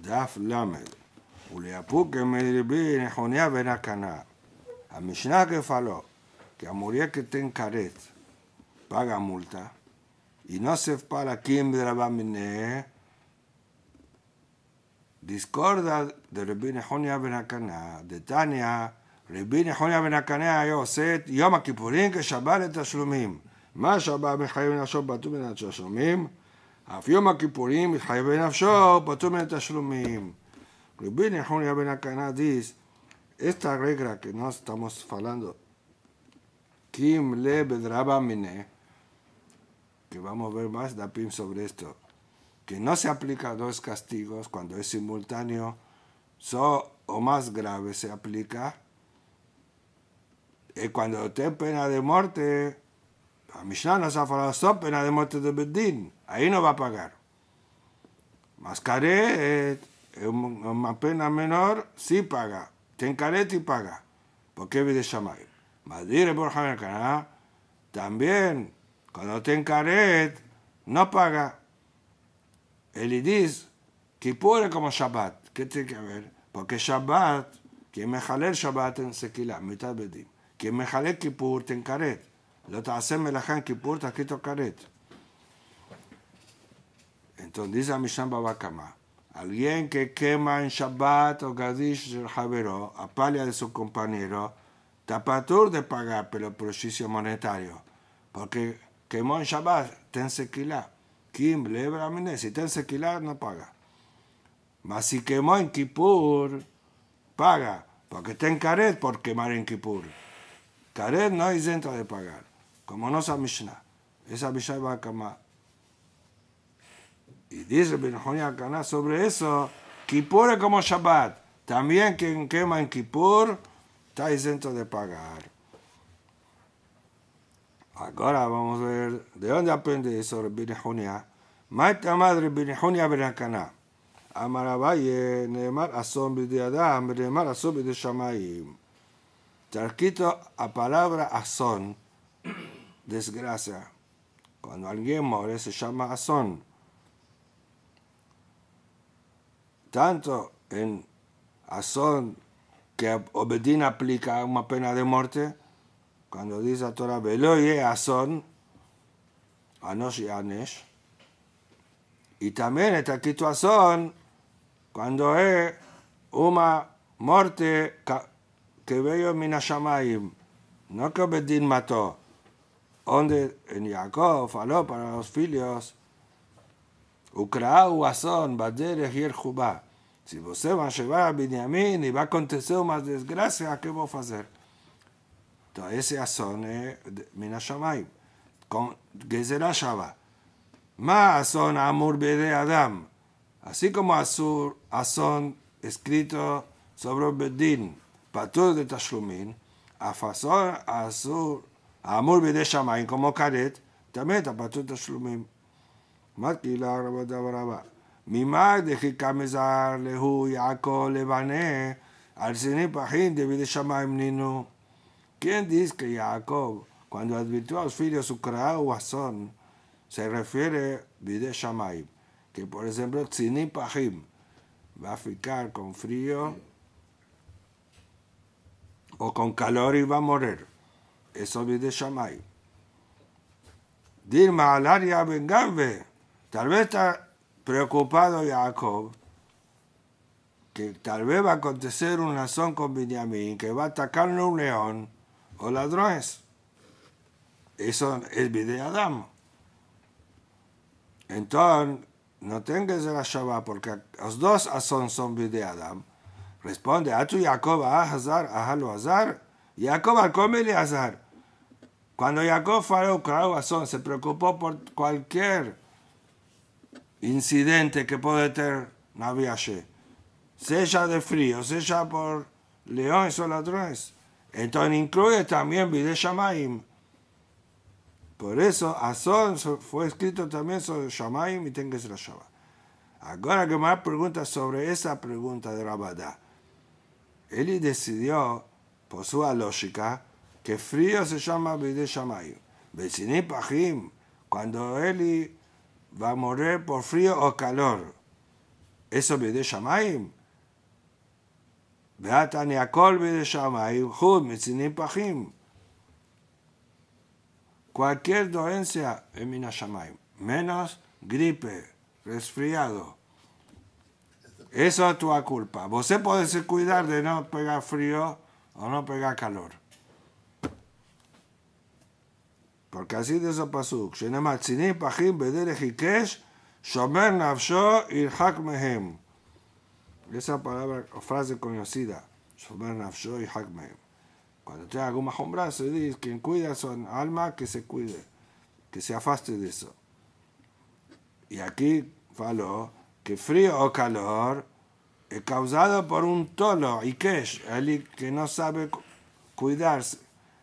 דף למד ולאפוק כמדריבי נכוניה ונקנה המשנה כפלו כי המוריה כתן כרת פג המולתה אינוסף פלקים דרבה מנה דיסקורדה דרבי נכוניה ונקנה דתניה רבי נכוניה ונקנה היה עושה את יום הכיפורים כשבה לתשלומים מה שבא מחיים נשום בתום מן התשלומים afioma kipurim הכיפורים מתחייב afsho פטור מן התשלומים. רבי נחוניה בן diz esta regla que no estamos hablando Kim le mine que vamos a ver más Dapim sobre esto, que no se aplica a dos castigos cuando es simultáneo, o más grave se aplica, y cuando te pena de muerte, la Mishnah nos la pena de muerte de Bedín. Ahí no va a pagar. Mascaré una pena menor, sí paga. Tencaret y paga. Porque vive Shamayim. por Borja también, cuando Tencaret, no paga. Elidis, que es como Shabbat. ¿Qué tiene que ver? Porque Shabbat, quien me jale el Shabbat en sequila mitad Bedín. Quien me jale Kippur, Tencaret. Lo está caret. Entonces dice a Misham Babakama, alguien que quema en Shabbat o Gadish el Javero, apalia de su compañero, tapatur de pagar por el prejuicio monetario, porque quemó en Shabbat, ten sequila Kim lebra si ten sequila, no paga. Mas si quemó en Kippur, paga, porque ten caret por quemar en Kippur. Caret no es dentro de pagar como nuestra Mishnah, es a Bakama. Y dice al-Kana sobre eso, Kippur es como Shabbat. También quien quema en Kippur está exento de pagar. Ahora vamos a ver de dónde aprende eso Benjonia. Maita madre al-Kana. Amarabaye, neymar Asom de Adam, Neemar Asom de Shamaim. Tarquito a palabra Asom desgracia. Cuando alguien muere se llama asón. Tanto en asón que Obedín aplica una pena de muerte, cuando dice a Torah, veloye asón, anosh y anesh. Y también esta asón cuando es una muerte que veo veo Minashamayim, no que Obedín mató donde en Jacob habló para los filios, Ucraú, Asón, Baderes Si vos Jubá. Si você va llevar a y va a acontecer uma desgracia ¿qué hacer? a hacer? entonces ese asón es com Gezerá Shavá. Mas asón Amor Bede Adam, así como Asur, asón escrito sobre Bedín, Bedin, para todos de Tashlumin, Afasón Asur, Amor, videshamaim, como karet, también está para tu tachlumim. Más Mi madre dejé camisar, lejú, ya lebané, al sinipajim de videshamaim ni ¿Quién dice que ya cuando advirtió a los filhos su craa asón, se refiere a videshamaim? Que por ejemplo, sinipajim va a ficar con frío o con calor y va a morir eso viene de Shamay. Dirma Alaria Ben Tal vez está preocupado Jacob que tal vez va a acontecer una razón con Benjamín, que va a atacarlo un león o ladrones. Eso es de Adam. Entonces, no tengas la Shabbat, porque los dos son son de Adam. Responde, a tu Jacob, a Hazar, a Halo Hazar. Jacob, al Azar. Cuando Jacob a Son, se preocupó por cualquier incidente que puede tener Naviaje, sella de frío, sea por leones o ladrones, entonces incluye también Videshamaim. Por eso Son fue escrito también sobre Shamaim y ser llave. Ahora que más preguntas sobre esa pregunta de Rabadá. Él decidió, por su lógica, que frío se llama Bide Shamayu. Vecini Pajim, cuando Eli va a morir por frío o calor. Eso Bide Shamayim. Beatani Akol Bide Shamayim, Jud, Vecini Pajim. Cualquier dolencia en Mina menos gripe, resfriado. Eso es tu culpa. Vos podés cuidar de no pegar frío o no pegar calor. Porque así dice el pasuk, pachim hikesh, mehem. Esa palabra o frase conocida, shomer nafsho mehem. Cuando te algún un majombrazo, dice, quien cuida su alma, que se cuide, que se afaste de eso. Y aquí faló que frío o calor es causado por un tolo, y que el que no sabe cuidarse,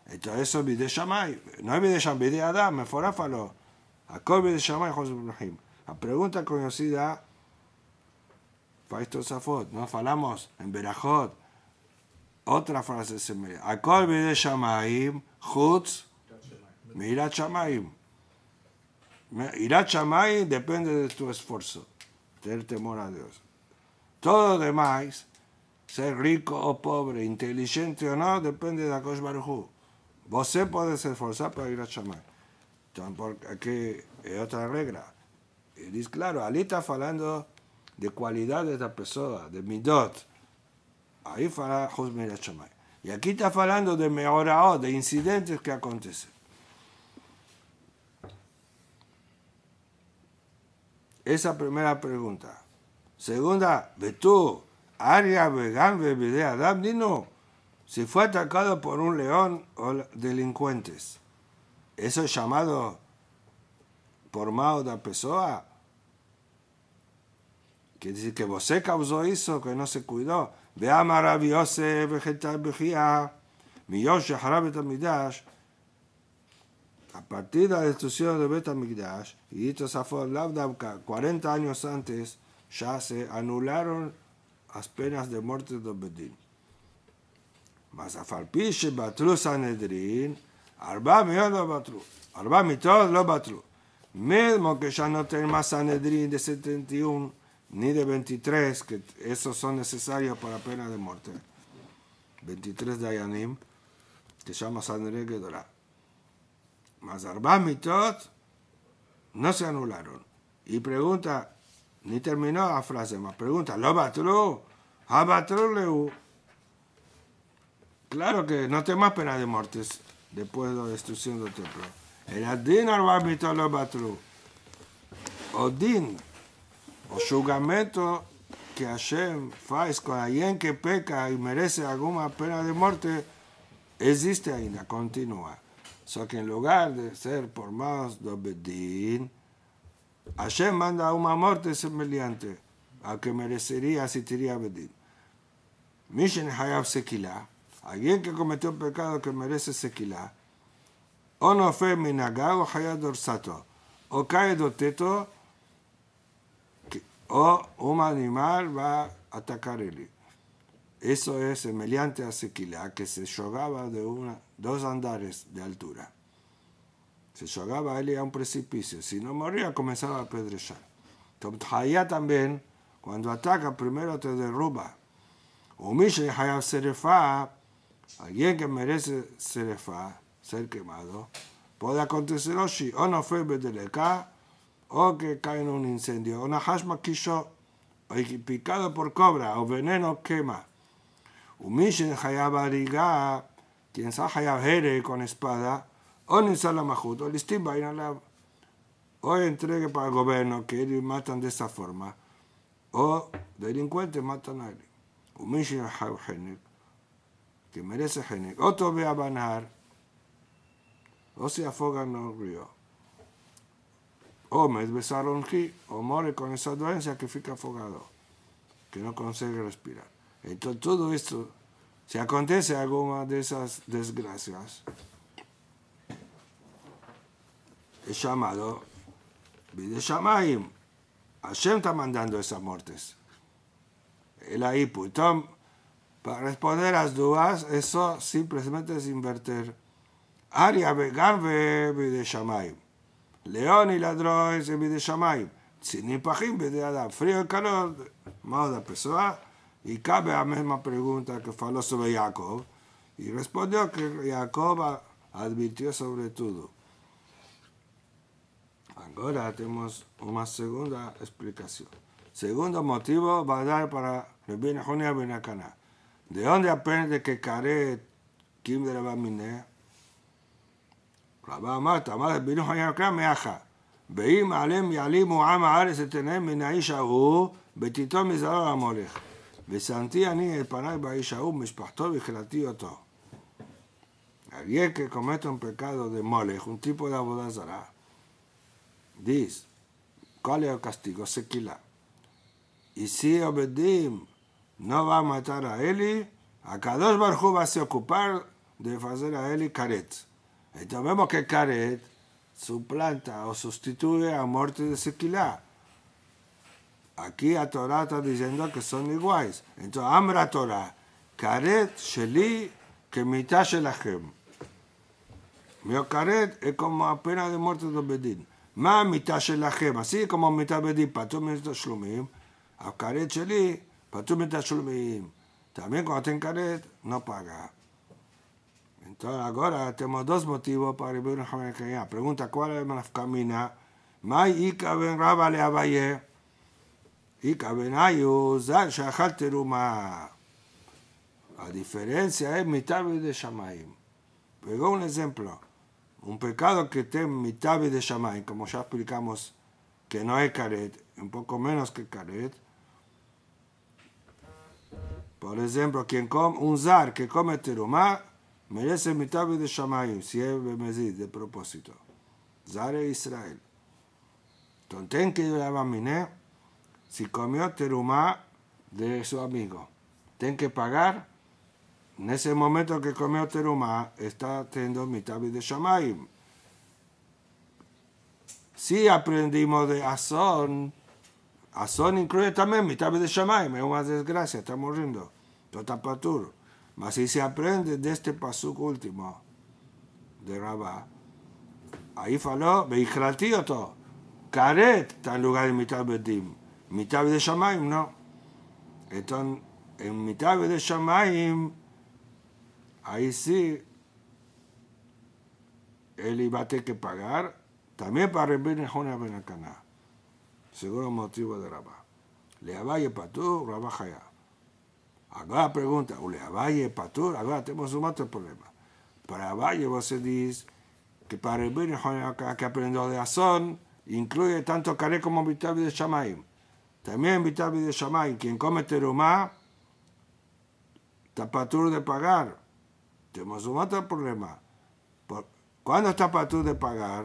entonces eso es Shamay. No es vide Shamay, de Adam, faló Acor vide Shamay, José Ibrahim. La pregunta conocida, Faisto Safot, no falamos en Berajot. Otra frase similar. Acor vide Shamay, Jutz, Mirat Shamay. Irá Shamay depende de tu esfuerzo, tener temor a Dios. Todo demás, ser rico o pobre, inteligente o no, depende de Akosh Baruj Vos se podés esforzar para ir a chamar. aquí hay otra regla. Y dice, claro, ahí está hablando de de la persona, de ahí Aí fala mi dot. Y aquí está hablando de o de incidentes que acontecen. Esa primera pregunta, primeira ve Segunda, ¿tú Aria Vegan Adam Dino. Si fue atacado por un león o delincuentes, ¿eso es llamado por Mao da Pessoa? Quiere decir que vos causó eso, que no se cuidó. Vea maravillosa vegetal vejía, miyosh A partir de la destrucción de Betamigdash, y esto se 40 años antes, ya se anularon las penas de muerte de Bedín. Más a Falpiche Batru Sanedrin, Arba Miod lo Batru, Arba mitot lo Batru. Mismo que ya no tenga más Sanedrin de 71 ni de 23, que esos son necesarios para pena de muerte. 23 de Ayanim, que llama Sanedrin Gedorah. Mas Arba Mitot no se anularon. Y pregunta, ni terminó la frase, más pregunta, ¿lo Batru? ¿Ha Batru Claro que no temas pena de muerte después de la destrucción del templo. El Adin lo Batru. Odin, o juzgamento que Hashem faz con alguien que peca y merece alguna pena de muerte, existe ainda, continúa. Sólo que en lugar de ser por más de Bedín, Hashem manda una muerte semejante a que merecería si tiría bedin. Mishen Hayab Sekila. Alguien que cometió un pecado que merece sequilá, o no fue minagado, o cae dorsato, o cae o un animal va a atacar él. Eso es semejante a sequilá, que se llogaba de una, dos andares de altura. Se llogaba él a un precipicio. Si no moría, comenzaba a apedrejar. Hayá también, cuando ataca, primero te derruba. Humille Hayab alguien que merece fa ser quemado, puede acontecer si o no fue Bedeleká, o que cae en un incendio, o Nahashma quiso, o picado por cobra, o veneno quema. Umishen Hayabariga, quien sa Hayabere con espada, o Ninsalamahut, o Listim Bainalab, o entregue para el gobierno que ellos matan de esa forma, o delincuentes matan a él. Umishen que merece Genek. Otro ve a banar O se afoga en el río. O me besaron o muere con esa dolencia que fica afogado, que no consigue respirar. Entonces todo esto, si acontece alguna de esas desgracias, es llamado a Hashem está mandando esas muertes. El ahí, putom, para responder las dudas, eso simplemente es invertir. Aria ve de shamayim. León y ladrones de shamayim. Sin pajín de adam. Frío y calor. Más la persona. Y cabe la misma pregunta que faló sobre Jacob. Y respondió que Jacob advirtió sobre todo. Ahora tenemos una segunda explicación. Segundo motivo va a dar para ¿De dónde aprende que Caret, Kim de la Bamine? רבה אמרת, אמרת בינוך היה קרא מאחה. ואם עליהם יעלימו עם הארץ את עיניהם מן האיש ההוא, בתיתו מזרעו המולך. ושמתי אני את פניי באיש ההוא, משפחתו והחלטתי אותו. Alguien que comete un pecado de molej, un tipo de abodazara, dice, ¿cuál es el castigo? Sequila. Y si obedim no va a matar a Eli. dos Barjú va a se ocupar de hacer a Eli Caret. Entonces vemos que Caret suplanta o sustituye a muerte de Sequilá. Aquí a Torah está diciendo que son iguales. Entonces, Amra Torah, Caret, Sheli, la Shelachem. Mi Caret es como pena de muerte de Bedín. Más la Shelachem, así como mita Bedín, para todos mis Shlumim. A Caret, Sheli, Batubitasulmi también cuando tenga Caret no paga. Entonces ahora tenemos dos motivos para vivir en La Pregunta, ¿cuál es la camina? Mai Ika ben Rabba le Abaye. Ika ben Ayu, La diferencia es mitad de Shamaim. Pegó un ejemplo. Un pecado que tiene mitabi mitad de Shamaim, como ya explicamos, que no es Caret, un poco menos que Caret. Por ejemplo, quien un zar que come terumá merece mitad de shamayim, si es de propósito. Zar es Israel. ten que yo la si comió terumá de su amigo, ten que pagar. En ese momento que comió terumá, está teniendo mitad de shamayim. Si aprendimos de Azón, Azón incluye también mitad de Shamaim, es una desgracia, está muriendo. Totapatur. Mas si se aprende de este pasuk último de Rabá, ahí faló, todo Karet está en lugar de mitad Dim, mitad de Shamaim no. Entonces, en mitad de Shamaim, ahí sí, él iba a tener que pagar también para Rebbe Nejona cana. Seguro motivo de Rabá. Leabaye Patur, Rabá Hayá. Agora pregunta, o Leabaye Patur, Ahora tenemos un otro problema. Para Abaye vos diz que para el que aprendió de Azón, incluye tanto Karé como Vitabi de Shamaim. También Vitabi de Shamaim, quien come terumá, está patur de pagar. Tenemos un otro problema. ¿Cuándo está patur de pagar?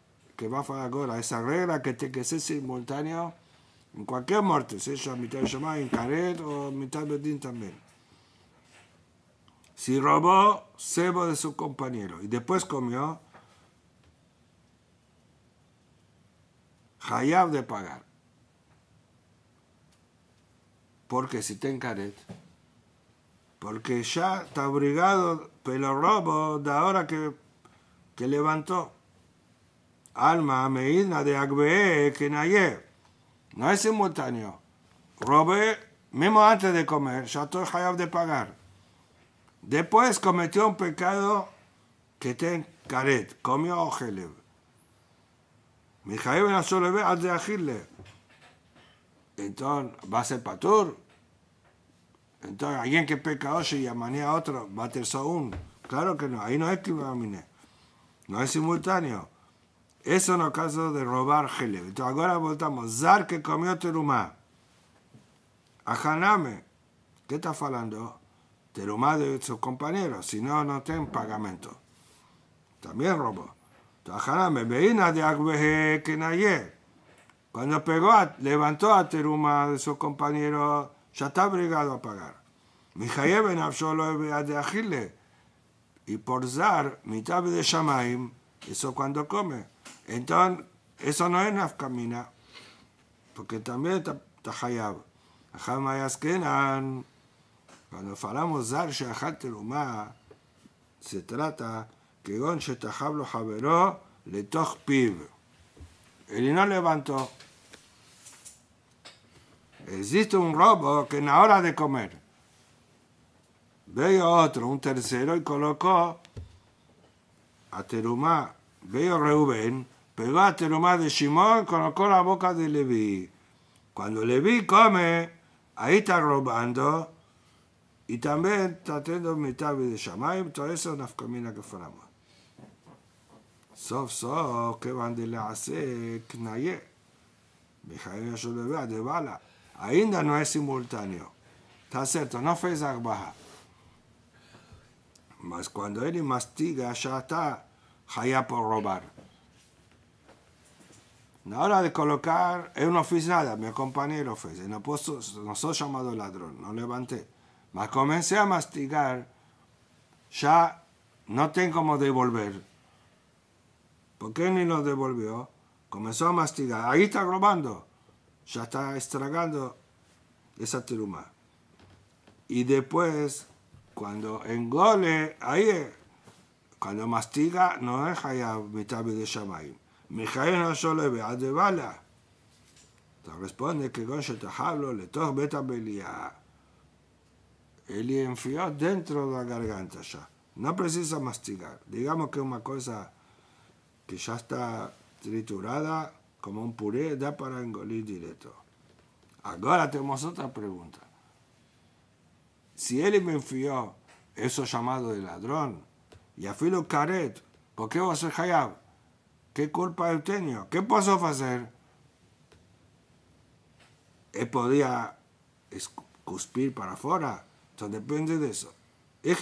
que va a hacer ahora, esa regla que tiene que ser simultánea en cualquier muerte, sea a mitad llamada en Caret o a mitad también. Si robó sebo de su compañero y después comió, Hayab de pagar. Porque si te caret, porque ya está obligado, el robo de ahora que, que levantó. Alma Meidna de Agbe Kenaye. No es simultáneo. Robé, mismo antes de comer, ya estoy hayab de pagar. Después cometió un pecado que ten caret, comió ojelev. Mi no solo ve al de Agile. Entonces, ¿va a ser patur? Entonces, alguien que peca hoy y a otro, va a tener Claro que no, ahí no es que No es simultáneo. Eso no caso de robar gile. Entonces ahora voltamos. Zar que comió terumá. Ajaname. ¿Qué está hablando? Terumá de sus compañeros. Si no, no ten pagamento. También robó. Entonces Ajaname. Veina de que Kenaye. Cuando pegó, levantó a teruma de sus compañeros, ya está obligado a pagar. Mijayev ben lo de Agile. Y por Zar, mitad de Shamaim, eso cuando come. Entonces, eso no es camina, porque también está, que hayab. Cuando falamos zar sheachat se trata que gon shetajablo javeró le toch piv. Él no levantó. Existe un robo que en la hora de comer veo otro, un tercero, y colocó a Terumá, veo Reuben pegó a más de Shimón, colocó la boca de Levi Cuando Levi come, ahí está robando, y también está teniendo mitad de Shamayim, todo eso comida que fuéramos. סוף knaye. כיוון yo le בחייה de bala. ainda no es simultáneo. Está cierto, no fue Zagbaha. Mas cuando él mastiga, ya está allá por robar la hora de colocar, en una fiz mi compañero fue, fez. no soy llamado llamado no no levanté. Mas comencé a mastigar, ya no tengo como devolver. Porque ni lo devolvió, Comenzó a mastigar. Ahí está robando. Ya está estragando esa truma. Y después, cuando engole, ahí, cuando mastiga, no deja ya mitad de ahí de solo bala. Responde que te hablo, le Él enfió dentro de la garganta ya. No precisa mastigar. Digamos que una cosa que ya está triturada como un puré da para engolir directo. Ahora tenemos otra pregunta. Si él me enfió eso llamado de ladrón, y afilo caret, ¿por qué va a ser ¿Qué culpa eu ¿Qué Que puedo hacer? podía cuspir para afuera. Entonces, depende de eso. E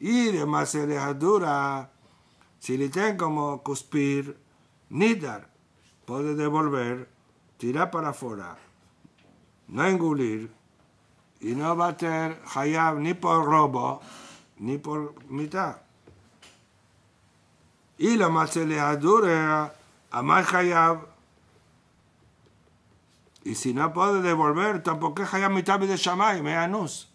Y de se deja dura. Si le tengo como cuspir, dar. Puede devolver, tirar para engullir. no no va a bater, hayab, ni por robo, ni por mitad y la a más hayab. Y si no puede devolver, tampoco es hayab mitad de shamay, me anus.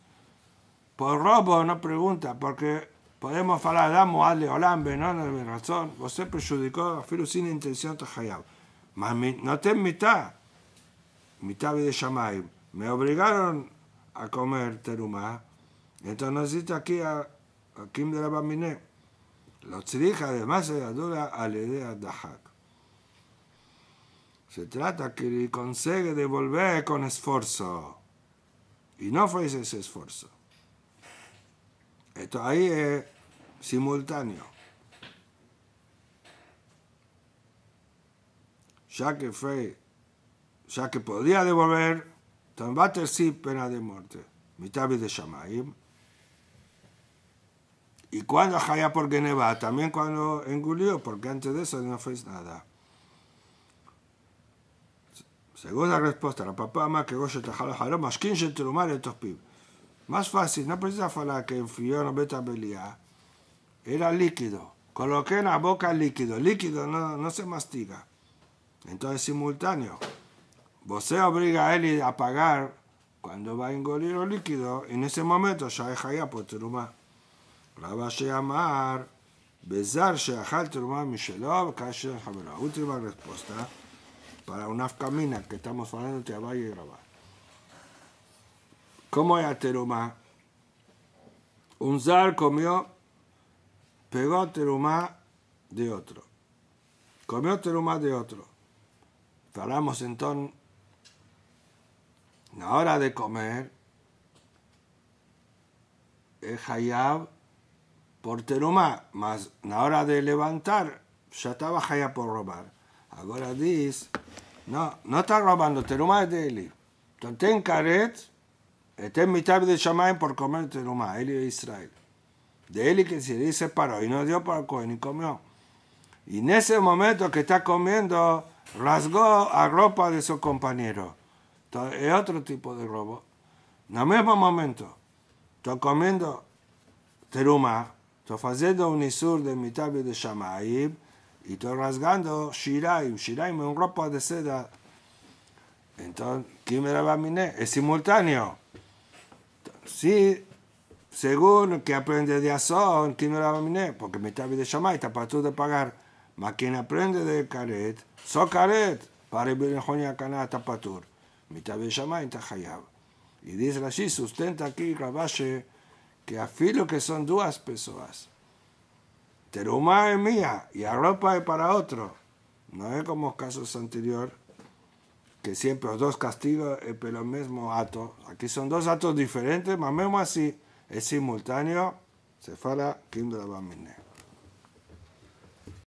Por robo no pregunta, porque podemos hablar, damos Ale, Olambe, no de razón, se perjudicó a Filo sin intención de hayab. no ten mitad, mitad de shamay. Me obligaron a comer terumá. Entonces necesito aquí a, Kim de la Baminé. Lo tzrij además se adora la idea de dahak. Se trata que le consigue devolver con esfuerzo. Y no fue ese esfuerzo. Esto ahí es simultáneo. Ya que fue, ya podía devolver, también va a pena de muerte. Mitad de Shamaim, y cuando Jaya por Geneva, también cuando engulió, porque antes de eso no fue nada. Segunda respuesta, la papá más que te tajalo jalo, más quince trumar estos pib. Más fácil, no precisa falar que enfrió no beta belía. Era líquido. Coloqué en la boca líquido. Líquido no, no se mastiga. Entonces, simultáneo. Vos obliga a él a pagar cuando va a engolir el líquido. En ese momento ya deja ya por trumar. רבה שאמר, בזר שאכל תרומה משלו וכאשר חברה. Última respuesta para un afkamina que estamos hablando de Abaye y Rabá. ¿Cómo era teruma? Un zar comió, pegó teruma de otro. Comió teruma de otro. Hablamos entonces, en la hora de comer, el Hayab por Terumá, más la hora de levantar, ya estaba ya por robar. Ahora dice, no, no está robando, Terumá es de Eli. en Karet, en este mitad de Shamayim por comer Terumá, Eli de Israel. De él que se dice paró y no dio para comer, ni comió. Y en ese momento que está comiendo, rasgó la ropa de su compañero. Entonces, es otro tipo de robo. En el mismo momento, está comiendo teruma, Estou fazendo um Nisur de Mitab de Shamaim e estou rasgando Shiraim. Shiraim é um roupa de seda. Então, a Miné? é simultâneo. Sim, segundo que aprende de ação, a Miné? porque Mitab de Shamaim está para tudo pagar. Mas quem aprende de Karet, só Karet, para Benjoni Akaná está para tudo. Mitab de Shamaim está Hayav. E diz Rashi, sustenta aqui Rabashe, que afilo que son dos personas. Pero una es mía y la ropa es para otro. No es como casos anteriores, que siempre los dos castigos es por el mismo acto. Aquí son dos actos diferentes, o menos así, es simultáneo, se fala quien de la